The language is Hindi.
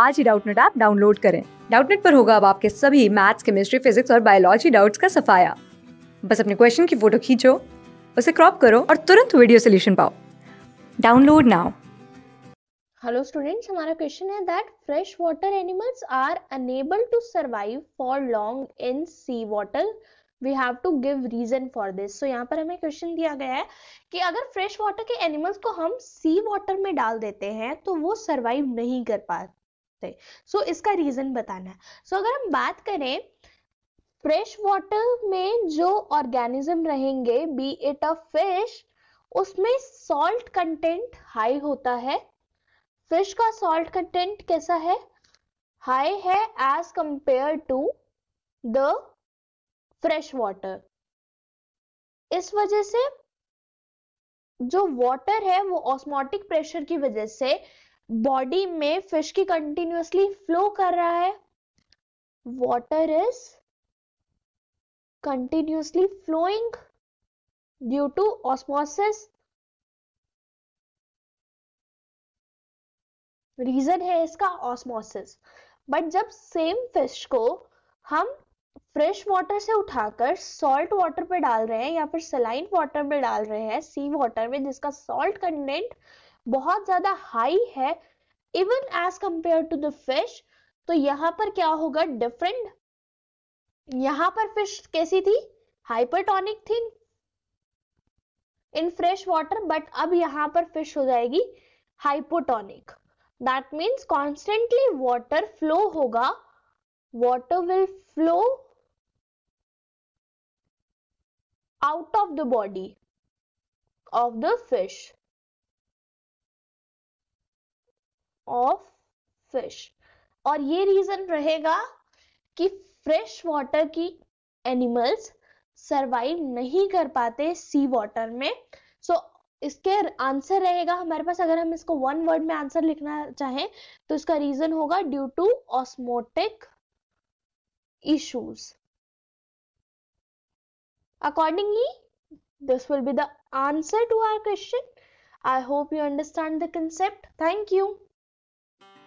आज ही डाउटनेट ऐप डाउनलोड करें डाउटनेट पर होगा अब आपके सभी मैथ्स केमिस्ट्री फिजिक्स और बायोलॉजी डाउट्स का सफाया बस अपने क्वेश्चन की फोटो खींचो उसे क्रॉप करो और तुरंत वीडियो सोल्यूशन पाओ डाउनलोड नाउ हेलो स्टूडेंट्स हमारा क्वेश्चन है that fresh water animals are unable to survive for long in sea water we have to give reason for this so यहाँ पर हमें क्वेश्चन दिया गया है कि अगर फ्रेश वाटर के एनिमल्स को हम सी वाटर में डाल देते हैं तो वो सरवाइव नहीं कर पाते सकते सो so, इसका रीजन बताना है सो so, अगर हम बात करें फ्रेश वाटर में जो ऑर्गेनिज्म रहेंगे बी इट अ फिश उसमें सॉल्ट कंटेंट हाई होता है फिश का सॉल्ट कंटेंट कैसा है हाई है as compare to the fresh water इस वजह से जो वाटर है वो ऑस्मोटिक प्रेशर की वजह से बॉडी में फिश की कंटिन्यूसली फ्लो कर रहा है water is continuously flowing due to osmosis reason है इसका ऑस्मोसिस बट जब सेम फिश को हम फ्रेश वाटर से उठाकर सॉल्ट वाटर पे डाल रहे हैं या फिर सलाइन वाटर में डाल रहे हैं सी वाटर में जिसका सॉल्ट कंटेंट बहुत ज्यादा हाई है even as compare to the fish तो यहां पर क्या होगा डिफरेंट यहां पर फिश कैसी थी हाइपरटोनिक थी इन फ्रेश वाटर बट अब यहां पर फिश हो जाएगी hypotonic that means constantly water flow होगा water will flow out of the body of the fish of fish और ये रीजन रहेगा कि फ्रेश वाटर की एनिमल्स सरवाइव नहीं कर पाते सी वाटर में सो so, इसके आंसर रहेगा हमारे पास अगर हम इसको वन वर्ड में आंसर लिखना चाहें तो इसका रीजन होगा due to osmotic issues accordingly this will be the answer to our question I hope you understand the concept thank you